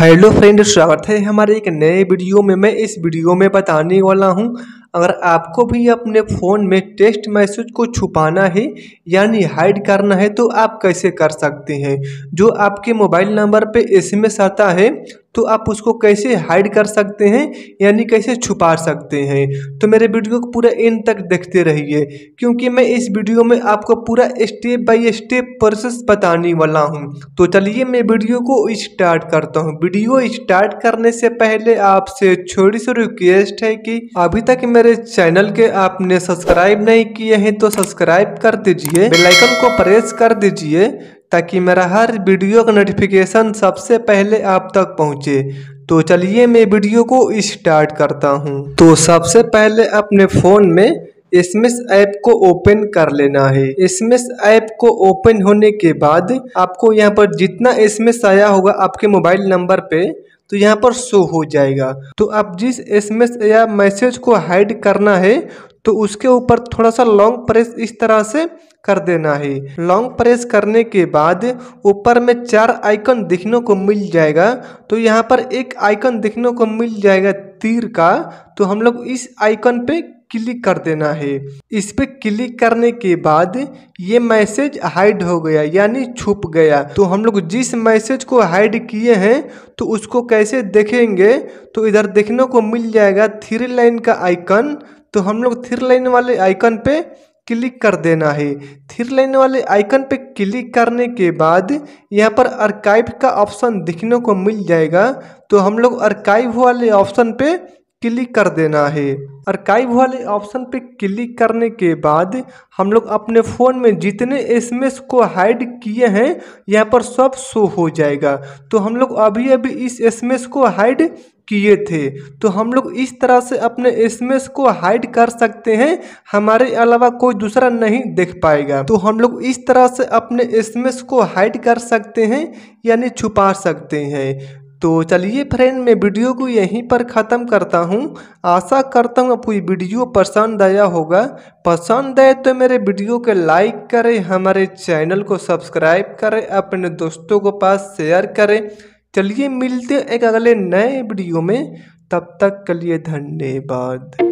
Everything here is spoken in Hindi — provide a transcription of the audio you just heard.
हेलो फ्रेंड स्वागत है हमारे एक नए वीडियो में मैं इस वीडियो में बताने वाला हूं अगर आपको भी अपने फ़ोन में टेक्स्ट मैसेज को छुपाना है यानी हाइड करना है तो आप कैसे कर सकते हैं जो आपके मोबाइल नंबर पे एसएमएस आता है तो आप उसको कैसे हाइड कर सकते हैं यानी कैसे छुपा सकते हैं तो मेरे वीडियो को पूरा एंड तक देखते रहिए क्योंकि मैं इस वीडियो में आपको पूरा स्टेप बाय स्टेप प्रोसेस बताने वाला हूँ तो चलिए मैं वीडियो को स्टार्ट करता हूँ वीडियो स्टार्ट करने से पहले आपसे छोटी सी रिक्वेस्ट है कि अभी तक मेरे चैनल के आपने सब्सक्राइब नहीं किए हैं तो सब्सक्राइब कर दीजिए बेलाइकन को प्रेस कर दीजिए ताकि मेरा हर वीडियो का नोटिफिकेशन सबसे पहले आप तक पहुंचे तो चलिए मैं वीडियो को स्टार्ट करता हूं। तो सबसे पहले अपने फ़ोन में इसमिस ऐप को ओपन कर लेना है इसमिस ऐप को ओपन होने के बाद आपको यहाँ पर जितना इसमिस आया होगा आपके मोबाइल नंबर पे तो यहाँ पर शो हो जाएगा तो आप जिस एस एम एस या मैसेज को हाइड करना है तो उसके ऊपर थोड़ा सा लॉन्ग प्रेस इस तरह से कर देना है लॉन्ग प्रेस करने के बाद ऊपर में चार आइकन देखने को मिल जाएगा तो यहाँ पर एक आइकन देखने को मिल जाएगा तीर का तो हम लोग इस आइकन पे क्लिक कर देना है इस पर क्लिक करने के बाद ये मैसेज हाइड हो गया यानी छुप गया तो हम लोग जिस मैसेज को हाइड किए हैं तो उसको कैसे देखेंगे तो इधर देखने को मिल जाएगा थ्री लाइन का आइकन तो हम लोग थिर लाइन वाले आइकन पे क्लिक कर देना है थिर लाइन वाले आइकन पे क्लिक करने के बाद यहाँ पर अर्काइव का ऑप्शन दिखने को मिल जाएगा तो हम लोग अर्काइव वाले ऑप्शन पे क्लिक कर देना है अर्काइव वाले ऑप्शन पे क्लिक करने के बाद हम लोग अपने फ़ोन में जितने एस को हाइड किए हैं यहाँ पर सब शो हो जाएगा तो हम लोग अभी अभी इस एस को हाइड किए थे तो हम लोग इस तरह से अपने एसएमएस को हाइड कर सकते हैं हमारे अलावा कोई दूसरा नहीं देख पाएगा तो हम लोग इस तरह से अपने एसएमएस को हाइड कर सकते हैं यानी छुपा सकते हैं तो चलिए फ्रेंड मैं वीडियो को यहीं पर ख़त्म करता हूँ आशा करता हूँ आपको ये वीडियो पसंद आया होगा पसंद आए तो मेरे वीडियो को लाइक करें हमारे चैनल को सब्सक्राइब करें अपने दोस्तों के पास शेयर करें चलिए मिलते हैं एक अगले नए वीडियो में तब तक के लिए धन्यवाद